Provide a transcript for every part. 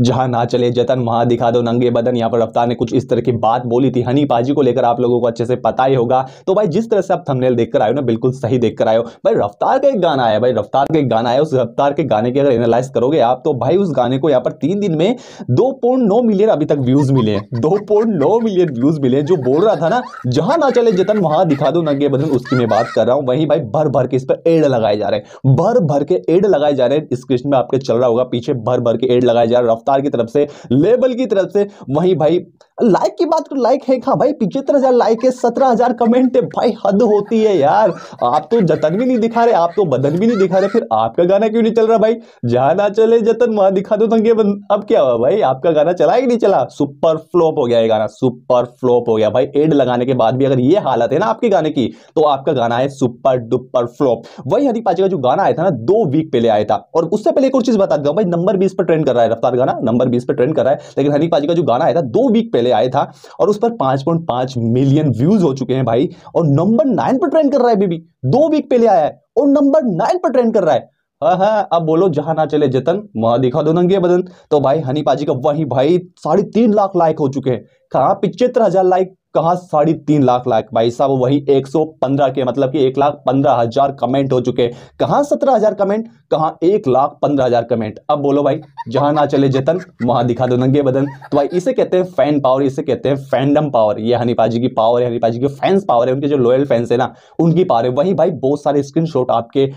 जहां ना चले जतन वहां दिखा दो नंगे बदन यहाँ पर रफ्तार ने कुछ इस तरह की बात बोली थी हनी पाजी को लेकर आप लोगों को अच्छे से पता ही होगा तो भाई जिस तरह से आप थंबनेल देखकर आए हो ना बिल्कुल सही देखकर आए हो भाई रफ्तार का एक गाना आया भाई रफ्तार का एक गाना आया उस रफ्तार के गाने की अगर एनालाइज करोगे आप तो भाई उस गाने को यहाँ पर तीन दिन में दो पॉइंट नौ मिलियन अभी तक व्यूज मिले दो पॉइंट नौ मिलियन व्यूज मिले जो बोल रहा था ना जहां ना चले जतन वहां दिखा दो नंगे बदन उसकी मैं बात कर रहा हूँ वही भाई भर भर के इस पर एड लगाए जा रहे हैं भर भर के एड लगाए जा रहे हैं इस क्रिश्चन में आपके चल रहा होगा पीछे भर भर के एड लगाए जा रहे हैं रफ्तार की तरफ से लेबल की तरफ से वहीं भाई लाइक की बात करो लाइक है कहाँ भाई पिछहत्तर हज़ार लाइक है सत्रह हज़ार कमेंट है भाई हद होती है यार आप तो जतन भी नहीं दिखा रहे आप तो बदन भी नहीं दिखा रहे फिर आपका गाना क्यों नहीं चल रहा भाई जहां ना चले जतन वहां दिखा दो दंगे तो अब क्या हुआ भाई आपका गाना चला ही नहीं चला सुपर फ्लॉप हो गया ये गाना सुपर फ्लॉप हो गया भाई एड लगाने के बाद भी अगर ये हालत है ना आपके गाने की तो आपका गाना है सुपर डुपर फ्लॉप वही हरी पाजी का जो गाना आया था ना दो वीक पहले आया था और उससे पहले एक और चीज़ बता दूंगा भाई नंबर बीस पर ट्रेंड कर रहा है रफ्तार गाना नंबर बीस पर ट्रेंड कर रहा है लेकिन हरी पाजी का जो गाना आया था दो वीक पहले पहले आया था और उस पर पांच पॉइंट पांच मिलियन व्यूज हो चुके हैं भाई और नंबर नाइन पर ट्रेंड कर रहा है बेबी दो वीक पहले आया है और नंबर नाइन पर ट्रेंड कर रहा है हाँ, हाँ अब बोलो जहां ना चले जतन वहां दिखा दो नंगे बदन तो भाई हनी पाजी का वही भाई साढ़े तीन लाख लाइक हो चुके हैं कहा पिछहत्तर हजार लाइक कहा साढ़े तीन लाख लाख भाई साहब वही 115 के मतलब कि एक लाख पंद्रह हजार कमेंट हो चुके कहा सत्रह हजार कमेंट कहा एक लाख पंद्रह हजार कमेंट अब बोलो भाई जहां ना चले जतन वहां दिखा दो नंगे बदन तो भाई इसे कहते हैं फैन पावर इसे कहते हैं फैंडम पावर ये हनीपाजी की पावर है हनीपाजी की फैंस पावर है उनके जो लॉयल फैंस है ना उनकी पावर है वही भाई बहुत सारे स्क्रीन आपके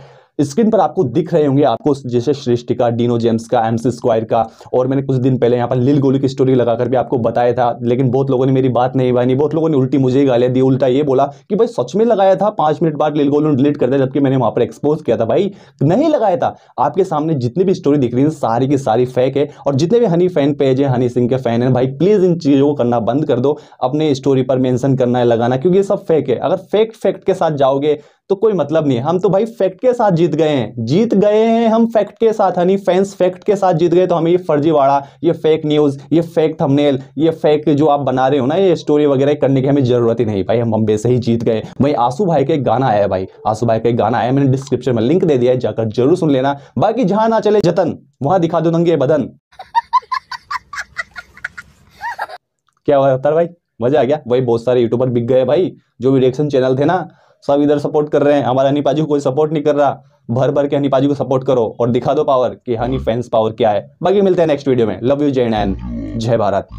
स्क्रीन पर आपको दिख रहे होंगे आपको जैसे सृष्टि का डीनो जेम्स का सी स्क्वायर का और मैंने कुछ दिन पहले यहाँ पर लिल गोली की स्टोरी लगा कर भी आपको बताया था लेकिन बहुत लोगों ने मेरी बात नहीं बनी बहुत लोगों ने उल्टी मुझे ही गाले दी उल्टा ये बोला कि भाई सच में लगाया था पाँच मिनट बाद लिल गोली डिलीट कर दिया जबकि मैंने वहाँ पर एक्सपोज किया था भाई नहीं लगाया था आपके सामने जितनी भी स्टोरी दिख रही है सारी की सारी फेक है और जितने भी हनी फैन पेज है हनी सिंह के फैन है भाई प्लीज़ इन चीज़ों को करना बंद कर दो अपने स्टोरी पर मैंसन करना है लगाना क्योंकि ये सब फेक है अगर फेक फैक्ट के साथ जाओगे तो कोई मतलब नहीं हम तो भाई फैक्ट के साथ जीत गए हैं जीत गए हैं हम फैक्ट के साथ यानी फैंस फैक्ट के साथ जीत गए तो हमें ये फर्जीवाड़ा ये फेक न्यूज़ ये फेक थंबनेल ये फेक जो आप बना रहे हो ना ये स्टोरी वगैरह करने की हमें ज़रूरत ही नहीं भाई हम बम्बे से ही जीत गए भाई आंसू भाई का एक गाना आया भाई आंसू भाई का एक गाना आया मैंने डिस्क्रिप्शन में लिंक दे दिया है जाकर जरूर सुन लेना बाकी जहां ना चले जतन वहां दिखा दो नंगे बदन क्या हुआ भाई मजा आ गया वही बहुत सारे यूट्यूबर बिक गए भाई जो भी रिएक्शन चैनल थे ना सब इधर सपोर्ट कर रहे हैं हमारा हनी पाजी को कोई सपोर्ट नहीं कर रहा भर भर के हनी पाजी को सपोर्ट करो और दिखा दो पावर कि हनी फैंस पावर क्या है बाकी मिलते हैं नेक्स्ट वीडियो में लव यू जय नैन जय भारत